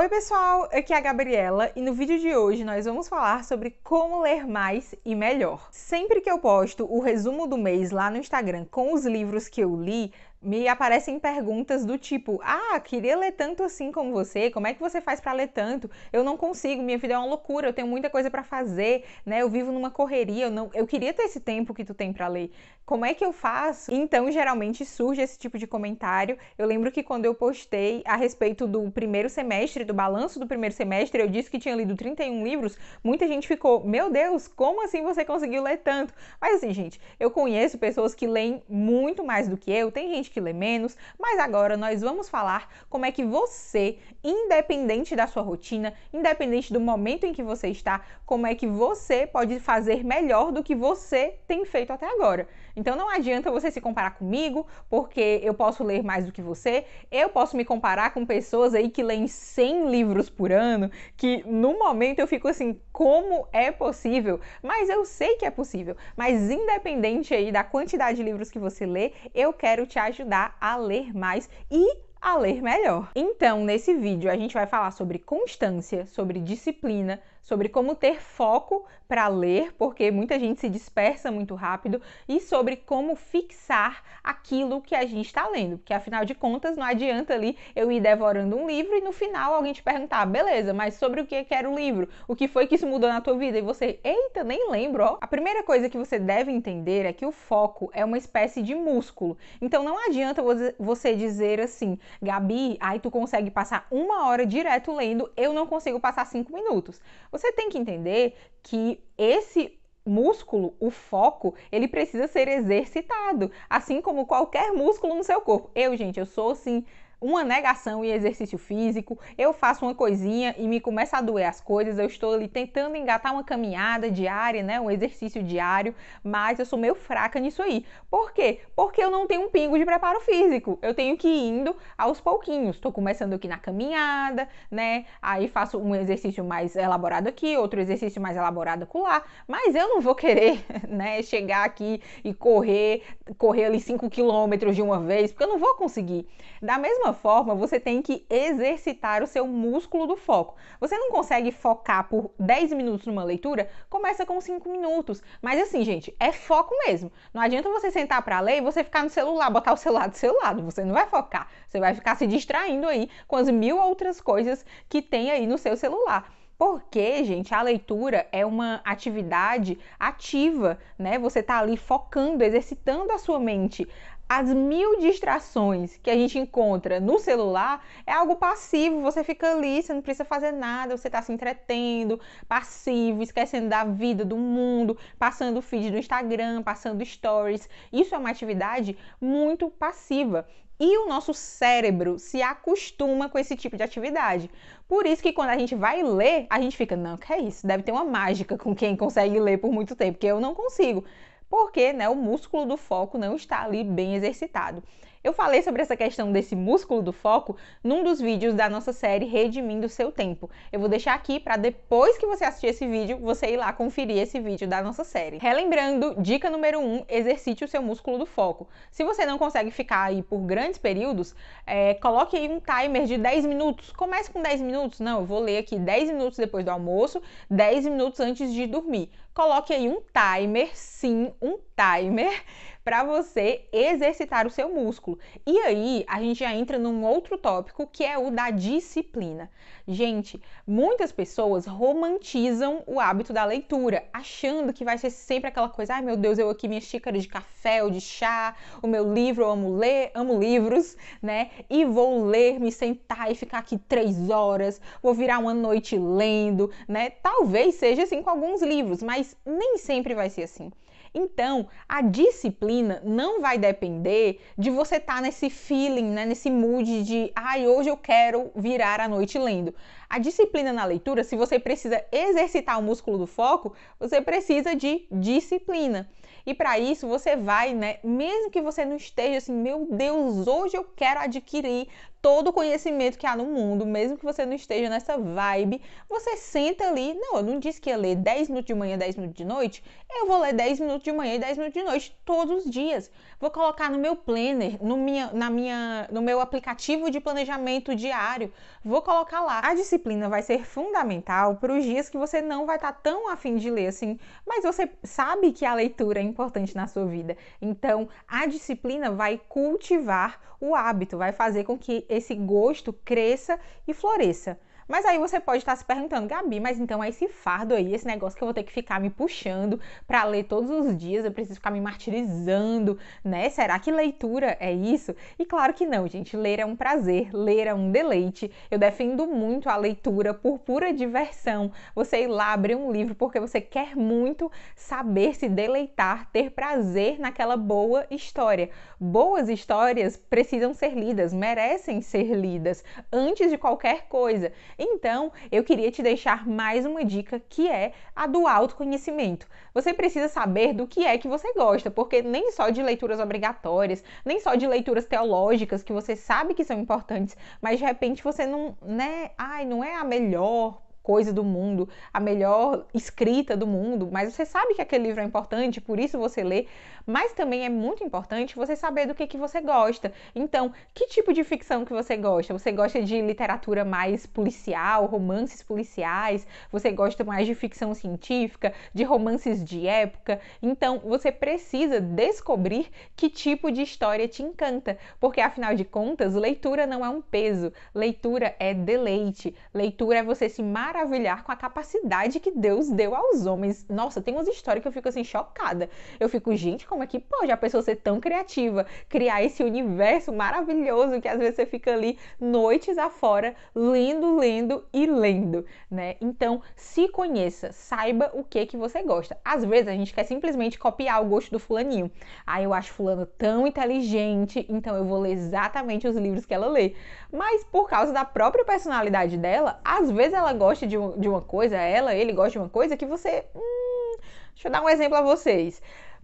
Oi, pessoal, aqui é a Gabriela e no vídeo de hoje nós vamos falar sobre como ler mais e melhor. Sempre que eu posto o resumo do mês lá no Instagram com os livros que eu li, me aparecem perguntas do tipo: "Ah, queria ler tanto assim como você. Como é que você faz para ler tanto? Eu não consigo, minha vida é uma loucura, eu tenho muita coisa para fazer, né? Eu vivo numa correria, eu não, eu queria ter esse tempo que tu tem para ler. Como é que eu faço?" Então, geralmente surge esse tipo de comentário. Eu lembro que quando eu postei a respeito do primeiro semestre, do balanço do primeiro semestre, eu disse que tinha lido 31 livros, muita gente ficou: "Meu Deus, como assim você conseguiu ler tanto?" Mas assim, gente, eu conheço pessoas que leem muito mais do que eu. Tem gente gente que lê menos, mas agora nós vamos falar como é que você, independente da sua rotina, independente do momento em que você está, como é que você pode fazer melhor do que você tem feito até agora. Então não adianta você se comparar comigo, porque eu posso ler mais do que você, eu posso me comparar com pessoas aí que leem 100 livros por ano, que no momento eu fico assim, como é possível? Mas eu sei que é possível, mas independente aí da quantidade de livros que você lê, eu quero te ajudar ajudar a ler mais e a ler melhor. Então, nesse vídeo, a gente vai falar sobre constância, sobre disciplina, sobre como ter foco para ler, porque muita gente se dispersa muito rápido, e sobre como fixar aquilo que a gente está lendo, porque afinal de contas não adianta ali eu ir devorando um livro e no final alguém te perguntar, beleza, mas sobre o que era o livro? O que foi que isso mudou na tua vida? E você, eita, nem lembro, ó. A primeira coisa que você deve entender é que o foco é uma espécie de músculo. Então não adianta você dizer assim, Gabi, aí tu consegue passar uma hora direto lendo, eu não consigo passar cinco minutos. Você tem que entender que esse músculo, o foco, ele precisa ser exercitado, assim como qualquer músculo no seu corpo. Eu, gente, eu sou assim uma negação em exercício físico, eu faço uma coisinha e me começa a doer as coisas, eu estou ali tentando engatar uma caminhada diária, né, um exercício diário, mas eu sou meio fraca nisso aí. Por quê? Porque eu não tenho um pingo de preparo físico. Eu tenho que ir indo aos pouquinhos. Estou começando aqui na caminhada, né? Aí faço um exercício mais elaborado aqui, outro exercício mais elaborado lá, mas eu não vou querer, né, chegar aqui e correr correr ali 5 quilômetros de uma vez, porque eu não vou conseguir. Da mesma forma, você tem que exercitar o seu músculo do foco. Você não consegue focar por 10 minutos numa leitura? Começa com 5 minutos. Mas assim, gente, é foco mesmo. Não adianta você sentar para ler e você ficar no celular, botar o celular do seu lado. Você não vai focar. Você vai ficar se distraindo aí com as mil outras coisas que tem aí no seu celular. Porque, gente, a leitura é uma atividade ativa, né? Você tá ali focando, exercitando a sua mente. As mil distrações que a gente encontra no celular é algo passivo, você fica ali, você não precisa fazer nada, você está se entretendo, passivo, esquecendo da vida, do mundo, passando feed no Instagram, passando stories. Isso é uma atividade muito passiva. E o nosso cérebro se acostuma com esse tipo de atividade. Por isso que quando a gente vai ler, a gente fica, não, que é isso? Deve ter uma mágica com quem consegue ler por muito tempo, que eu não consigo. Porque né, o músculo do foco não está ali bem exercitado. Eu falei sobre essa questão desse músculo do foco num dos vídeos da nossa série Redimindo Seu Tempo. Eu vou deixar aqui para depois que você assistir esse vídeo, você ir lá conferir esse vídeo da nossa série. Relembrando, dica número 1, um, exercite o seu músculo do foco. Se você não consegue ficar aí por grandes períodos, é, coloque aí um timer de 10 minutos. Comece com 10 minutos, não, eu vou ler aqui 10 minutos depois do almoço, 10 minutos antes de dormir. Coloque aí um timer, sim, um timer para você exercitar o seu músculo. E aí a gente já entra num outro tópico que é o da disciplina. Gente, muitas pessoas romantizam o hábito da leitura, achando que vai ser sempre aquela coisa: ai meu Deus, eu aqui minha xícara de café ou de chá, o meu livro, eu amo ler, amo livros, né? E vou ler, me sentar e ficar aqui três horas, vou virar uma noite lendo, né? Talvez seja assim com alguns livros, mas nem sempre vai ser assim. Então, a disciplina não vai depender de você estar tá nesse feeling, né, nesse mood de, ai, ah, hoje eu quero virar a noite lendo. A disciplina na leitura, se você precisa exercitar o músculo do foco, você precisa de disciplina. E para isso você vai, né, mesmo que você não esteja assim, meu Deus, hoje eu quero adquirir todo o conhecimento que há no mundo, mesmo que você não esteja nessa vibe, você senta ali, não, eu não disse que ia ler 10 minutos de manhã, 10 minutos de noite, eu vou ler 10 minutos de manhã e 10 minutos de noite todos os dias. Vou colocar no meu planner, no minha, na minha, no meu aplicativo de planejamento diário, vou colocar lá. A disciplina vai ser fundamental para os dias que você não vai estar tá tão afim de ler assim, mas você sabe que a leitura é importante na sua vida. Então, a disciplina vai cultivar o hábito, vai fazer com que esse gosto cresça e floresça. Mas aí você pode estar se perguntando, Gabi, mas então é esse fardo aí, esse negócio que eu vou ter que ficar me puxando para ler todos os dias, eu preciso ficar me martirizando, né? Será que leitura é isso? E claro que não, gente. Ler é um prazer, ler é um deleite. Eu defendo muito a leitura por pura diversão. Você ir lá abrir um livro porque você quer muito saber se deleitar, ter prazer naquela boa história. Boas histórias precisam ser lidas, merecem ser lidas antes de qualquer coisa. Então, eu queria te deixar mais uma dica que é a do autoconhecimento. Você precisa saber do que é que você gosta, porque nem só de leituras obrigatórias, nem só de leituras teológicas que você sabe que são importantes, mas de repente você não, né, ai, não é a melhor coisa do mundo, a melhor escrita do mundo, mas você sabe que aquele livro é importante, por isso você lê, mas também é muito importante você saber do que, que você gosta. Então, que tipo de ficção que você gosta? Você gosta de literatura mais policial, romances policiais? Você gosta mais de ficção científica, de romances de época? Então, você precisa descobrir que tipo de história te encanta, porque afinal de contas, leitura não é um peso, leitura é deleite, leitura é você se maravilhar maravilhar com a capacidade que Deus deu aos homens. Nossa, tem umas histórias que eu fico assim chocada. Eu fico, gente, como é que pode a pessoa ser tão criativa, criar esse universo maravilhoso que às vezes você fica ali noites afora, lendo, lendo e lendo, né? Então, se conheça, saiba o que que você gosta. Às vezes a gente quer simplesmente copiar o gosto do fulaninho. Ah, eu acho fulano tão inteligente, então eu vou ler exatamente os livros que ela lê. Mas por causa da própria personalidade dela, às vezes ela gosta goste de, um, de uma coisa, ela, ele gosta de uma coisa que você. Hum, deixa eu dar um exemplo a vocês.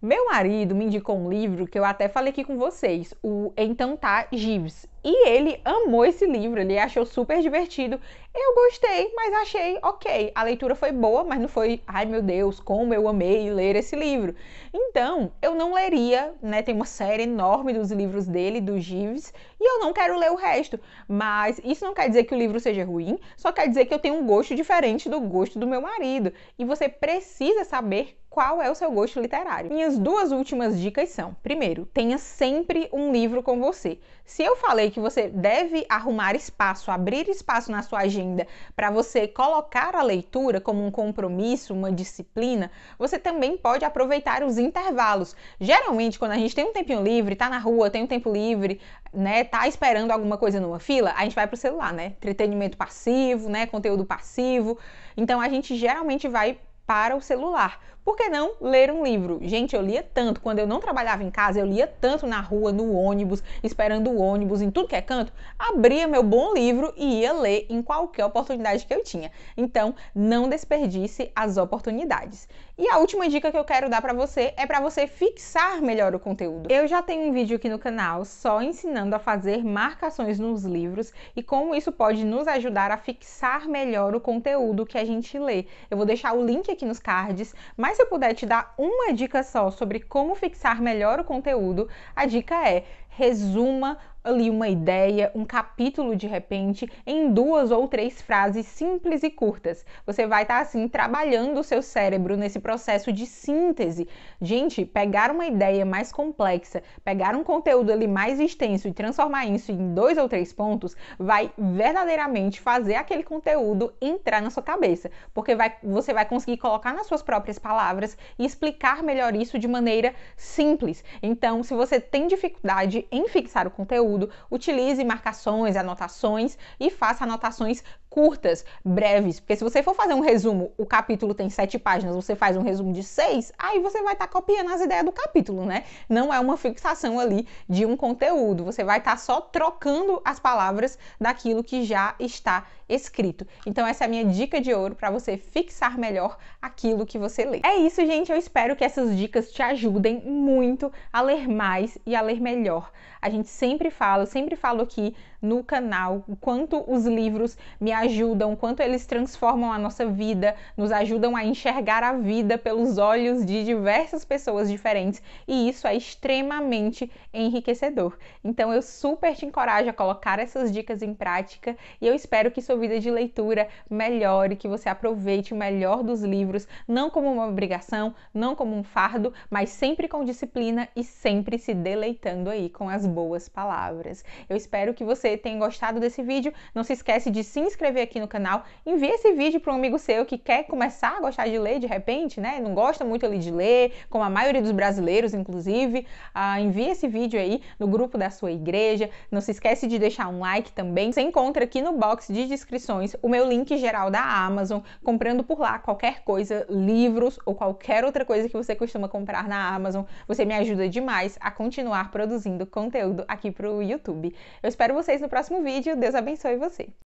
Meu marido me indicou um livro que eu até falei aqui com vocês, o Então Tá Gives. E ele amou esse livro, ele achou super divertido. Eu gostei, mas achei ok. A leitura foi boa, mas não foi, ai meu Deus, como eu amei ler esse livro. Então, eu não leria, né? Tem uma série enorme dos livros dele, do Gives, e eu não quero ler o resto. Mas isso não quer dizer que o livro seja ruim, só quer dizer que eu tenho um gosto diferente do gosto do meu marido. E você precisa saber qual é o seu gosto literário. Minhas duas últimas dicas são: primeiro, tenha sempre um livro com você. Se eu falei que você deve arrumar espaço, abrir espaço na sua agenda para você colocar a leitura como um compromisso, uma disciplina, você também pode aproveitar os intervalos. Geralmente, quando a gente tem um tempinho livre, tá na rua, tem um tempo livre, né, tá esperando alguma coisa numa fila, a gente vai pro celular, né? Entretenimento passivo, né? Conteúdo passivo. Então a gente geralmente vai para o celular. Por que não ler um livro? Gente, eu lia tanto. Quando eu não trabalhava em casa, eu lia tanto na rua, no ônibus, esperando o ônibus, em tudo que é canto. Abria meu bom livro e ia ler em qualquer oportunidade que eu tinha. Então, não desperdice as oportunidades. E a última dica que eu quero dar para você é para você fixar melhor o conteúdo. Eu já tenho um vídeo aqui no canal só ensinando a fazer marcações nos livros e como isso pode nos ajudar a fixar melhor o conteúdo que a gente lê. Eu vou deixar o link aqui nos cards, mas se eu puder te dar uma dica só sobre como fixar melhor o conteúdo, a dica é resuma ali uma ideia, um capítulo de repente, em duas ou três frases simples e curtas. Você vai estar tá, assim trabalhando o seu cérebro nesse processo de síntese. Gente, pegar uma ideia mais complexa, pegar um conteúdo ali mais extenso e transformar isso em dois ou três pontos, vai verdadeiramente fazer aquele conteúdo entrar na sua cabeça, porque vai, você vai conseguir colocar nas suas próprias palavras e explicar melhor isso de maneira simples. Então, se você tem dificuldade em fixar o conteúdo, utilize marcações, anotações e faça anotações curtas, breves, porque se você for fazer um resumo, o capítulo tem sete páginas, você faz um resumo de seis, aí você vai estar tá copiando as ideias do capítulo, né? Não é uma fixação ali de um conteúdo, você vai estar tá só trocando as palavras daquilo que já está escrito. Então essa é a minha dica de ouro para você fixar melhor aquilo que você lê. É isso, gente, eu espero que essas dicas te ajudem muito a ler mais e a ler melhor. A gente sempre fala, eu sempre falo aqui no canal o quanto os livros me ajudam ajudam, quanto eles transformam a nossa vida, nos ajudam a enxergar a vida pelos olhos de diversas pessoas diferentes, e isso é extremamente enriquecedor. Então eu super te encorajo a colocar essas dicas em prática e eu espero que sua vida de leitura melhore, que você aproveite o melhor dos livros, não como uma obrigação, não como um fardo, mas sempre com disciplina e sempre se deleitando aí com as boas palavras. Eu espero que você tenha gostado desse vídeo. Não se esquece de se inscrever inscrever aqui no canal, envie esse vídeo para um amigo seu que quer começar a gostar de ler de repente, né? Não gosta muito ali de ler, como a maioria dos brasileiros, inclusive. Ah, envie esse vídeo aí no grupo da sua igreja. Não se esquece de deixar um like também. Você encontra aqui no box de descrições o meu link geral da Amazon, comprando por lá qualquer coisa, livros ou qualquer outra coisa que você costuma comprar na Amazon. Você me ajuda demais a continuar produzindo conteúdo aqui para o YouTube. Eu espero vocês no próximo vídeo. Deus abençoe você.